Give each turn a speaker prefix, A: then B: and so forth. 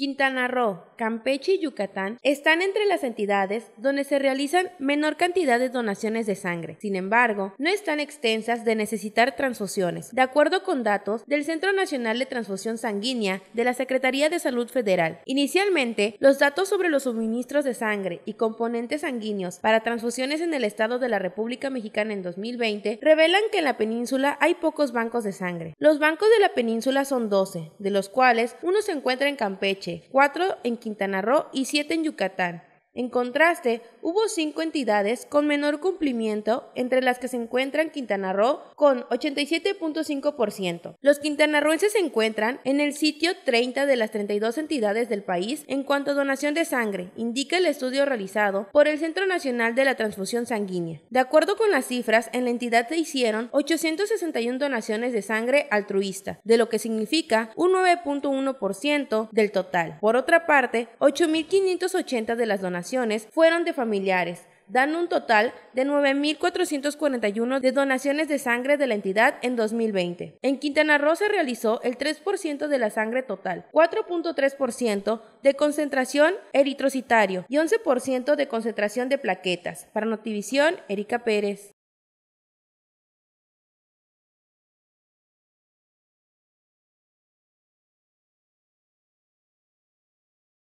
A: Quintana Roo, Campeche y Yucatán están entre las entidades donde se realizan menor cantidad de donaciones de sangre. Sin embargo, no están extensas de necesitar transfusiones, de acuerdo con datos del Centro Nacional de Transfusión Sanguínea de la Secretaría de Salud Federal. Inicialmente, los datos sobre los suministros de sangre y componentes sanguíneos para transfusiones en el estado de la República Mexicana en 2020 revelan que en la península hay pocos bancos de sangre. Los bancos de la península son 12, de los cuales uno se encuentra en Campeche, 4 en Quintana Roo y 7 en Yucatán. En contraste, hubo cinco entidades con menor cumplimiento, entre las que se encuentran Quintana Roo con 87.5%. Los quintanarroenses se encuentran en el sitio 30 de las 32 entidades del país en cuanto a donación de sangre, indica el estudio realizado por el Centro Nacional de la Transfusión Sanguínea. De acuerdo con las cifras, en la entidad se hicieron 861 donaciones de sangre altruista, de lo que significa un 9.1% del total. Por otra parte, 8.580 de las donaciones fueron de familiares, dan un total de 9.441 de donaciones de sangre de la entidad en 2020. En Quintana Roo se realizó el 3% de la sangre total, 4.3% de concentración eritrocitario y 11% de
B: concentración de plaquetas. Para Notivisión, Erika Pérez.